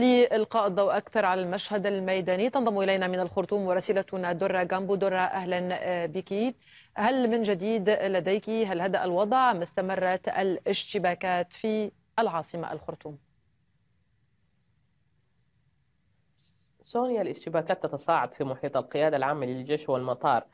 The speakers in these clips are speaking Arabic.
لإلقاء الضوء أكثر على المشهد الميداني تنضم إلينا من الخرطوم ورسيلتنا درة جامبو درة أهلا آه، بك هل من جديد لديك هل هدأ الوضع أم استمرت الاشتباكات في العاصمة الخرطوم؟ سونيا الاشتباكات تتصاعد في محيط القيادة العامة للجيش والمطار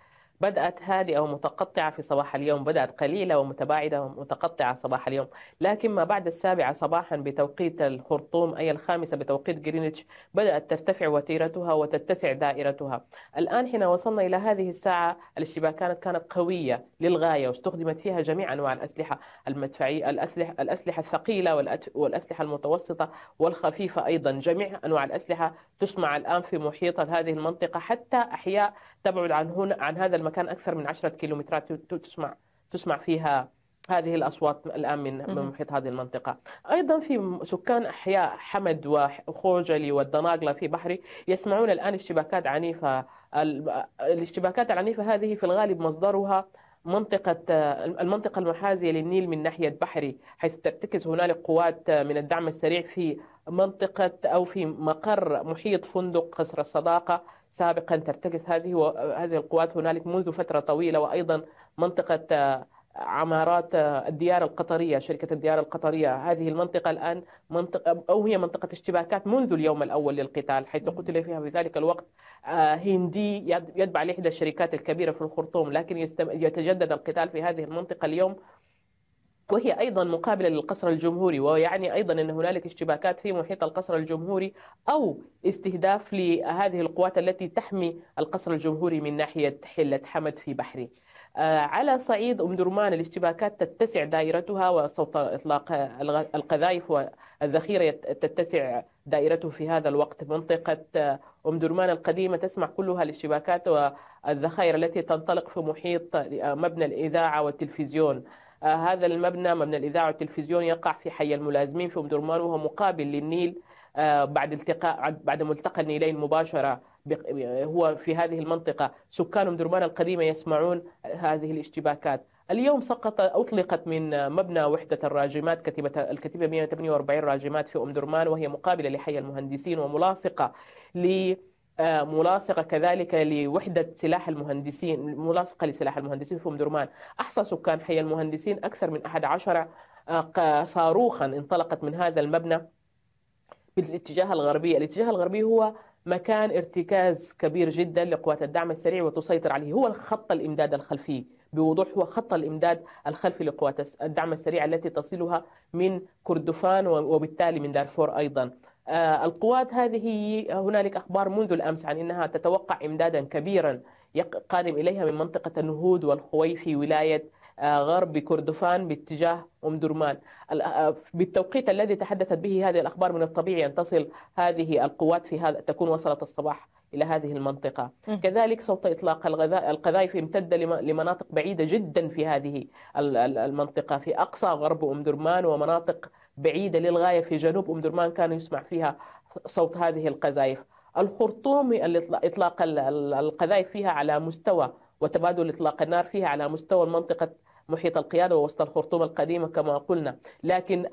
بدأت هادئة ومتقطعة في صباح اليوم بدأت قليلة ومتباعدة ومتقطعة صباح اليوم لكن ما بعد السابعة صباحا بتوقيت الخرطوم أي الخامسة بتوقيت جرينتش بدأت ترتفع وتيرتها وتتسع دائرتها الآن حين وصلنا إلى هذه الساعة الاشتباكات كانت كانت قوية للغاية واستخدمت فيها جميع أنواع الأسلحة المدفعية الأسلحة, الأسلحة الثقيلة والأسلحة المتوسطة والخفيفة أيضا جميع أنواع الأسلحة تسمع الآن في محيط هذه المنطقة حتى أحياء تبعد عن هنا عن هذا المكان مكان اكثر من 10 كيلومترات تسمع تسمع فيها هذه الاصوات الان من محيط هذه المنطقه ايضا في سكان احياء حمد وخوجلي والدناقله في بحري يسمعون الان اشتباكات عنيفه الاشتباكات العنيفه هذه في الغالب مصدرها منطقة المنطقة المحازية للنيل من ناحية بحري حيث ترتكز هنالك قوات من الدعم السريع في منطقة أو في مقر محيط فندق قصر الصداقة سابقا ترتكز هذه هذه القوات هنالك منذ فتره طويله وايضا منطقه آه، عمارات آه، الديار القطرية شركة الديار القطرية هذه المنطقة الآن منطقة أو هي منطقة اشتباكات منذ اليوم الأول للقتال حيث نعم. قتل فيها في ذلك الوقت آه، هندي يتبع لإحدى الشركات الكبيرة في الخرطوم لكن يتجدد القتال في هذه المنطقة اليوم وهي أيضا مقابلة للقصر الجمهوري ويعني أيضا أن هنالك اشتباكات في محيط القصر الجمهوري أو استهداف لهذه القوات التي تحمي القصر الجمهوري من ناحية حلة حمد في بحري. آه، على صعيد أم درمان الاشتباكات تتسع دائرتها وصوت إطلاق القذائف والذخيرة تتسع دائرته في هذا الوقت منطقة آه، أم درمان القديمة تسمع كلها الاشتباكات والذخائر التي تنطلق في محيط آه، مبنى الإذاعة والتلفزيون هذا المبنى مبنى الإذاعة والتلفزيون يقع في حي الملازمين في أم درمان وهو مقابل للنيل آه، بعد التقاء بعد ملتقى النيلين مباشرة هو في هذه المنطقة سكان أم درمان القديمة يسمعون هذه الاشتباكات اليوم سقط أطلقت من مبنى وحدة الراجمات كتيبة الكتيبة 148 راجمات في أم درمان وهي مقابلة لحي المهندسين وملاصقة ل آه، ملاصقه كذلك لوحده سلاح المهندسين ملاصقه لسلاح المهندسين في درمان احصى سكان حي المهندسين اكثر من 11 آه، صاروخا انطلقت من هذا المبنى بالاتجاه الغربي الاتجاه الغربي هو مكان ارتكاز كبير جدا لقوات الدعم السريع وتسيطر عليه هو الخط الامداد الخلفي بوضوح هو خط الامداد الخلفي لقوات الدعم السريع التي تصلها من كردفان وبالتالي من دارفور ايضا آه، القوات هذه هنالك أخبار منذ الأمس عن أنها تتوقع إمدادا كبيرا قادم إليها من منطقة النهود والخوي في ولاية آه، غرب كردفان باتجاه أم درمان آه، بالتوقيت الذي تحدثت به هذه الأخبار من الطبيعي أن تصل هذه القوات في هذا تكون وصلت الصباح إلى هذه المنطقة كذلك صوت إطلاق القذائف امتد لمناطق بعيدة جدا في هذه المنطقة في أقصى غرب أم درمان ومناطق بعيدة للغاية في جنوب أم درمان كان يسمع فيها صوت هذه القذائف الخرطوم إطلاق القذائف فيها على مستوى وتبادل إطلاق النار فيها على مستوى المنطقة محيط القيادة ووسط الخرطوم القديمة كما قلنا لكن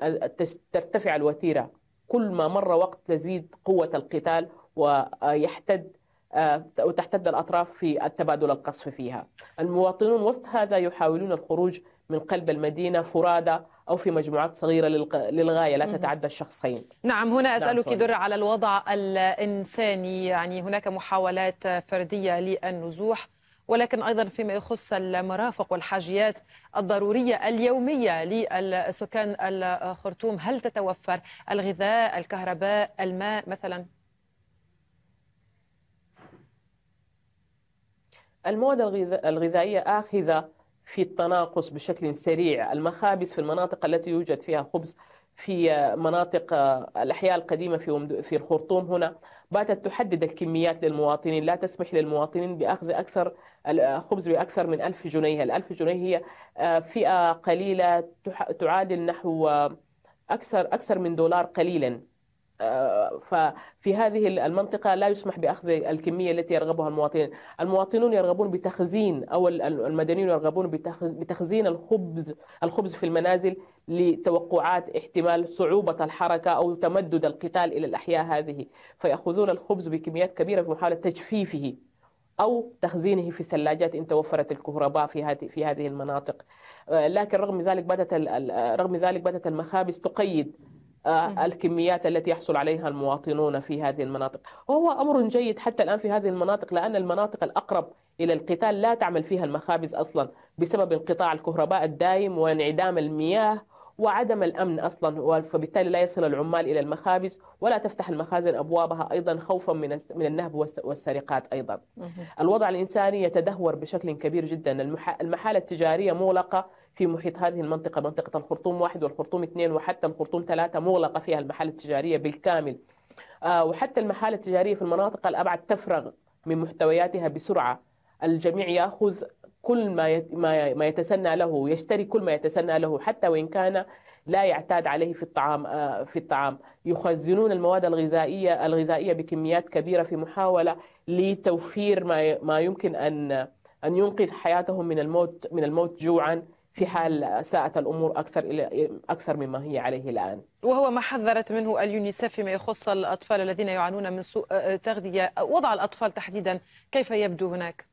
ترتفع الوتيرة كل ما مر وقت تزيد قوة القتال ويحتد آه، وتحتد الأطراف في التبادل القصف فيها المواطنون وسط هذا يحاولون الخروج من قلب المدينة فرادى أو في مجموعات صغيرة للغاية لا تتعدى الشخصين نعم هنا نعم، أسألك نعم در على الوضع الإنساني يعني هناك محاولات فردية للنزوح ولكن أيضا فيما يخص المرافق والحاجيات الضرورية اليومية للسكان الخرطوم هل تتوفر الغذاء الكهرباء الماء مثلا؟ المواد الغذائية آخذة في التناقص بشكل سريع المخابز في المناطق التي يوجد فيها خبز في مناطق الأحياء القديمة في في الخرطوم هنا باتت تحدد الكميات للمواطنين لا تسمح للمواطنين بأخذ أكثر الخبز بأكثر من ألف جنيه الألف جنيه هي آه، فئة قليلة تعادل نحو آه، أكثر أكثر من دولار قليلا آه، ففي هذه المنطقة لا يسمح بأخذ الكمية التي يرغبها المواطنين المواطنون يرغبون بتخزين أو المدنيون يرغبون بتخزين الخبز الخبز في المنازل لتوقعات احتمال صعوبة الحركة أو تمدد القتال إلى الأحياء هذه فيأخذون الخبز بكميات كبيرة في محاولة تجفيفه أو تخزينه في الثلاجات إن توفرت الكهرباء في هذه في هذه المناطق آه، لكن رغم ذلك بدأت آه، رغم ذلك بدأت المخابز تقيد آه، الكميات التي يحصل عليها المواطنون في هذه المناطق وهو أمر جيد حتى الآن في هذه المناطق لأن المناطق الأقرب إلى القتال لا تعمل فيها المخابز أصلا بسبب انقطاع الكهرباء الدائم وانعدام المياه وعدم الأمن أصلا فبالتالي لا يصل العمال إلى المخابز ولا تفتح المخازن أبوابها أيضا خوفا من من النهب والسرقات أيضا الوضع الإنساني يتدهور بشكل كبير جدا المحال التجارية مغلقة في محيط هذه المنطقة منطقة الخرطوم واحد والخرطوم اثنين وحتى الخرطوم ثلاثة مغلقة فيها المحال التجارية بالكامل آه، وحتى المحال التجارية في المناطق الأبعد تفرغ من محتوياتها بسرعة الجميع يأخذ كل ما ما يتسنى له يشتري كل ما يتسنى له حتى وإن كان لا يعتاد عليه في الطعام آه، في الطعام يخزنون المواد الغذائية الغذائية بكميات كبيرة في محاولة لتوفير ما ما يمكن أن أن ينقذ حياتهم من الموت من الموت جوعا في حال ساءت الامور اكثر الى اكثر مما هي عليه الان. وهو ما حذرت منه اليونيسف فيما يخص الاطفال الذين يعانون من سوء آه، تغذيه، وضع الاطفال تحديدا كيف يبدو هناك؟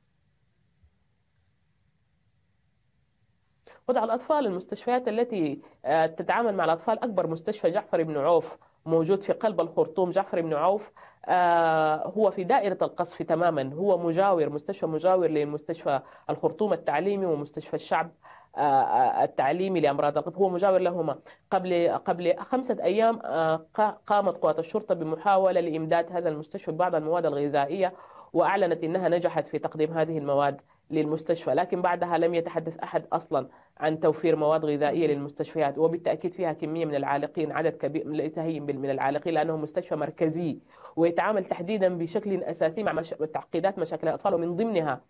وضع الأطفال المستشفيات التي آه، تتعامل مع الأطفال أكبر مستشفى جعفر بن عوف موجود في قلب الخرطوم جعفر بن عوف آه، هو في دائرة القصف تماما هو مجاور مستشفى مجاور لمستشفى الخرطوم التعليمي ومستشفى الشعب آه، التعليمي لامراض القلب هو مجاور لهما قبل قبل خمسه ايام قامت قوات الشرطه بمحاوله لامداد هذا المستشفى ببعض المواد الغذائيه واعلنت انها نجحت في تقديم هذه المواد للمستشفى لكن بعدها لم يتحدث أحد أصلا عن توفير مواد غذائية للمستشفيات وبالتأكيد فيها كمية من العالقين عدد كبير ليس هين من العالقين لأنه مستشفى مركزي ويتعامل تحديدا بشكل أساسي مع مش... تعقيدات مشاكل الأطفال ومن ضمنها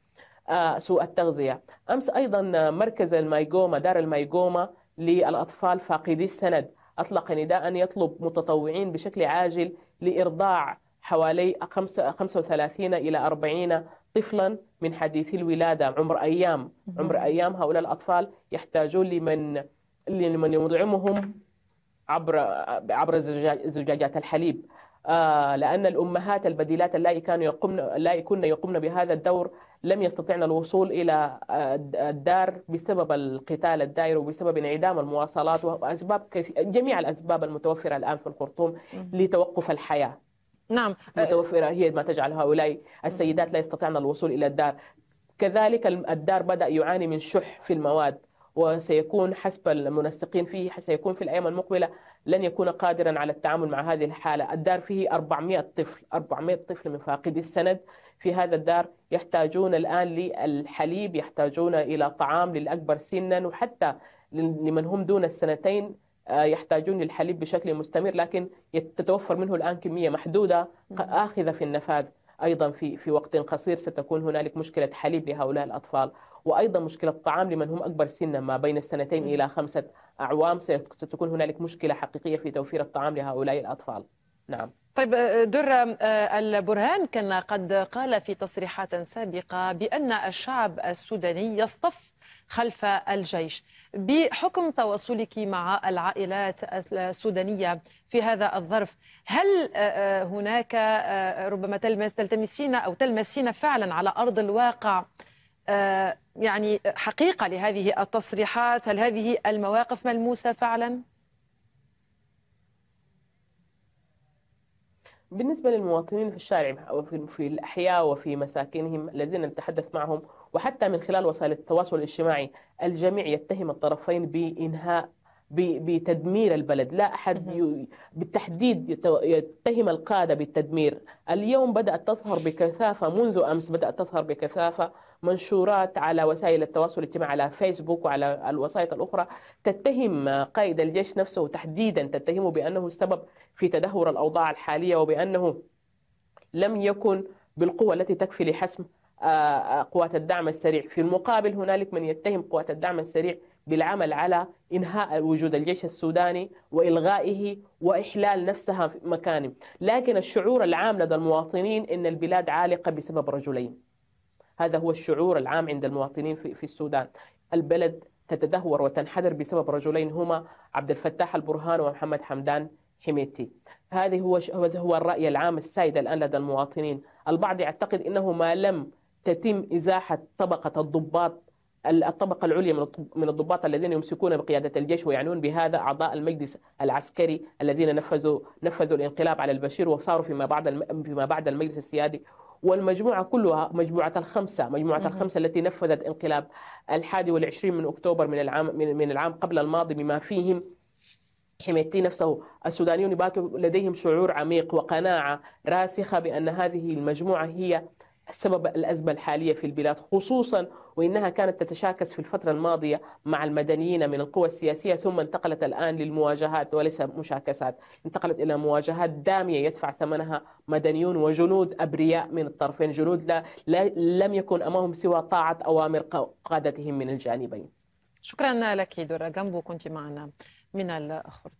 آه، سوء التغذية أمس أيضا آه، مركز المايجوما دار المايجوما للأطفال فاقدي السند أطلق نداء يطلب متطوعين بشكل عاجل لإرضاع حوالي 35 إلى 40 طفلا من حديثي الولادة عمر أيام عمر أيام هؤلاء الأطفال يحتاجون لمن لمن يطعمهم عبر عبر زجاجات الحليب آه لأن الأمهات البديلات اللائي كانوا يقمن اللائي كن يقمن بهذا الدور لم يستطعن الوصول إلى آه، الدار بسبب القتال الدائر وبسبب انعدام المواصلات وأسباب كثير جميع الأسباب المتوفرة الآن في الخرطوم لتوقف الحياة نعم متوفرة هي ما تجعل هؤلاء السيدات لا يستطيعن الوصول إلى الدار كذلك الدار بدأ يعاني من شح في المواد وسيكون حسب المنسقين فيه سيكون في الأيام المقبلة لن يكون قادرا على التعامل مع هذه الحالة الدار فيه 400 طفل 400 طفل من فاقدي السند في هذا الدار يحتاجون الآن للحليب يحتاجون إلى طعام للأكبر سنا وحتى لمن هم دون السنتين آه، يحتاجون للحليب بشكل مستمر لكن تتوفر منه الآن كمية محدودة آخذة في النفاذ أيضا في في وقت قصير ستكون هنالك مشكلة حليب لهؤلاء الأطفال وأيضا مشكلة طعام لمن هم أكبر سنا ما بين السنتين إلى خمسة أعوام ستكون هنالك مشكلة حقيقية في توفير الطعام لهؤلاء الأطفال نعم طيب آه، درة آه، البرهان كان قد قال في تصريحات سابقة بأن الشعب السوداني يصطف خلف الجيش بحكم تواصلك مع العائلات السودانية في هذا الظرف هل آه، هناك ربما تلمس تلتمسين أو تلمسين فعلا على أرض الواقع يعني حقيقة لهذه التصريحات هل هذه المواقف ملموسة فعلا؟ بالنسبة للمواطنين في الشارع وفي في الأحياء وفي مساكنهم الذين نتحدث معهم وحتى من خلال وسائل التواصل الاجتماعي الجميع يتهم الطرفين بإنهاء بتدمير البلد لا أحد بالتحديد يتهم القادة بالتدمير اليوم بدأت تظهر بكثافة منذ أمس بدأت تظهر بكثافة منشورات على وسائل التواصل الاجتماعي على فيسبوك وعلى الوسائط الأخرى تتهم قائد الجيش نفسه تحديدا تتهمه بأنه السبب في تدهور الأوضاع الحالية وبأنه لم يكن بالقوة التي تكفي لحسم قوات الدعم السريع في المقابل هنالك من يتهم قوات الدعم السريع بالعمل على إنهاء وجود الجيش السوداني وإلغائه وإحلال نفسها في مكانه لكن الشعور العام لدى المواطنين أن البلاد عالقة بسبب رجلين هذا هو الشعور العام عند المواطنين في السودان البلد تتدهور وتنحدر بسبب رجلين هما عبد الفتاح البرهان ومحمد حمدان حميتي هذا هو هو الرأي العام السائد الآن لدى المواطنين البعض يعتقد أنه ما لم تتم إزاحة طبقة الضباط الطبقة العليا من الضباط الذين يمسكون بقيادة الجيش ويعنون بهذا أعضاء المجلس العسكري الذين نفذوا نفذوا الانقلاب على البشير وصاروا فيما بعد فيما بعد المجلس السيادي والمجموعة كلها مجموعة الخمسة مجموعة الخمسة التي نفذت انقلاب الحادي والعشرين من أكتوبر من العام من العام قبل الماضي بما فيهم حميتي نفسه السودانيون لديهم شعور عميق وقناعة راسخة بأن هذه المجموعة هي سبب الأزمة الحالية في البلاد خصوصا وإنها كانت تتشاكس في الفترة الماضية مع المدنيين من القوى السياسية ثم انتقلت الآن للمواجهات وليس مشاكسات انتقلت إلى مواجهات دامية يدفع ثمنها مدنيون وجنود أبرياء من الطرفين جنود لا, لا لم يكن أمامهم سوى طاعة أوامر قادتهم من الجانبين شكرا لك دورة جنبو كنت معنا من الخرطوم